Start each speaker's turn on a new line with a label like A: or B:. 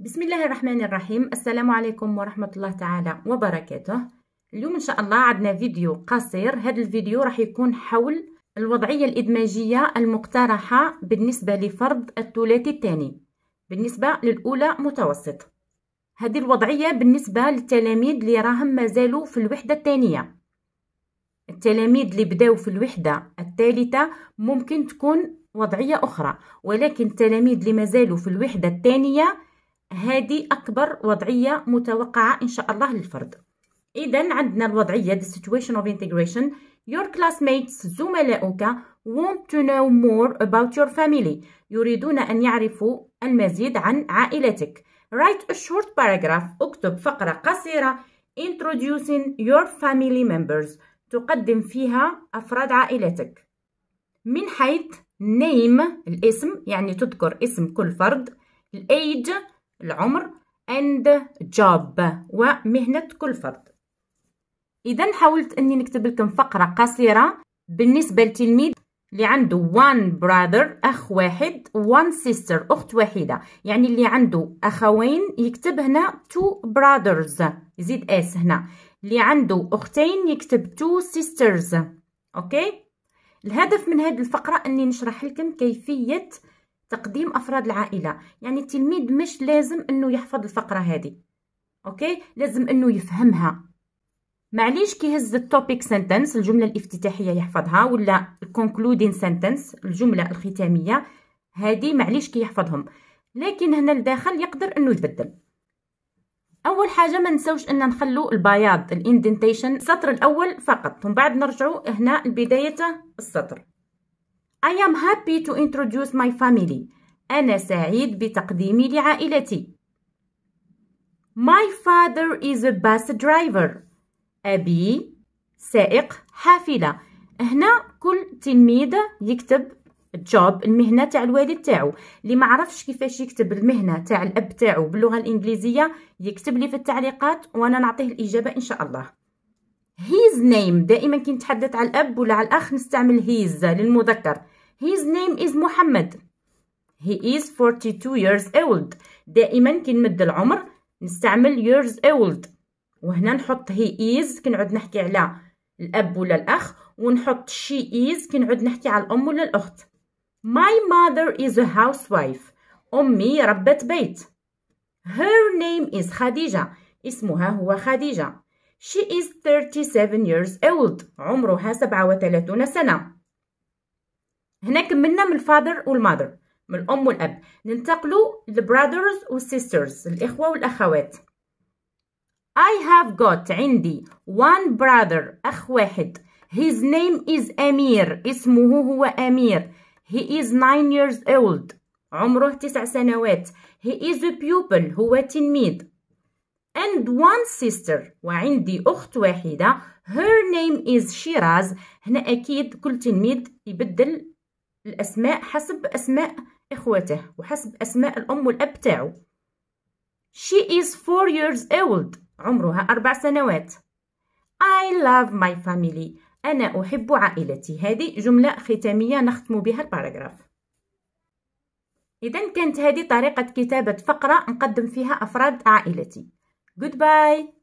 A: بسم الله الرحمن الرحيم السلام عليكم ورحمة الله تعالى وبركاته اليوم إن شاء الله عندنا فيديو قصير هذا الفيديو راح يكون حول الوضعية الإدماجية المقترحة بالنسبة لفرض الثلاثي الثاني بالنسبة للأولى متوسط هذه الوضعية بالنسبة للتلاميذ اللي راهم مازالوا في الوحدة الثانية التلاميذ اللي بداو في الوحدة الثالثة ممكن تكون وضعية أخرى ولكن التلاميذ اللي مازالوا في الوحدة الثانية هذه اكبر وضعيه متوقعه ان شاء الله للفرد اذا عندنا الوضعيه the situation of integration your classmates زملاؤك want to know more about your family يريدون ان يعرفوا المزيد عن عائلتك write a short paragraph اكتب فقره قصيره introducing your family members تقدم فيها أفراد عائلتك من حيث name الاسم يعني تذكر اسم كل فرد age العمر and job ومهنة كل فرد إذا حاولت أني نكتب لكم فقرة قصيرة بالنسبة للتلميذ اللي عنده one brother أخ واحد one sister أخت واحدة يعني اللي عنده أخوين يكتب هنا two brothers يزيد S هنا اللي عنده أختين يكتب two sisters أوكي الهدف من هذه الفقرة أني نشرح لكم كيفية تقديم افراد العائله يعني التلميذ مش لازم انه يحفظ الفقره هذه اوكي لازم انه يفهمها معليش كي هز التوبيك سنتنس الجمله الافتتاحيه يحفظها ولا الكونكلودين سنتنس الجمله الختاميه هذه معليش كي يحفظهم لكن هنا الداخل يقدر انه يتبدل اول حاجه ما نساوش ان نخلو البياض الاندنتيشن السطر الاول فقط ومن بعد نرجعوا هنا لبدايه السطر I am happy to introduce my family. أنا سعيد بتقديمي لعائلتي. My father is a bus driver. أبي سائق حافلة. هنا كل تلميذ يكتب job المهنه تاع الوالد تاعو اللي ما عرفش كيفاش يكتب المهنه تاع الاب تاعو باللغه الانجليزيه يكتب لي في التعليقات وانا نعطيه الاجابه ان شاء الله his name دائما كي نتحدث على الاب ولا على الاخ نستعمل his للمذكر his name is محمد he is 42 years old دائما كي نمد العمر نستعمل years old وهنا نحط he is كي نعود نحكي على الاب ولا الاخ ونحط she is كي نعود نحكي على الام ولا الاخت my mother is a housewife امي ربة بيت her name is خديجه اسمها هو خديجه She is 37 years old عمرها 37 سنة هنا كملنا من الفادر والمادر من الأم والأب ننتقلوا للبرادرز والسيسترز الإخوة والأخوات I have got عندي one brother أخ واحد His name is أمير اسمه هو أمير He is 9 years old عمره 9 سنوات He is a pupil هو تلميذ and one sister وعندي أخت واحدة her name is Shiraz هنا أكيد كل تلميذ يبدل الأسماء حسب أسماء إخوته وحسب أسماء الأم والأب تاعو She is four years old عمرها أربع سنوات I love my family أنا أحب عائلتي هذه جملة ختامية نختم بها الباراجراف إذا كانت هذه طريقة كتابة فقرة نقدم فيها أفراد عائلتي Goodbye.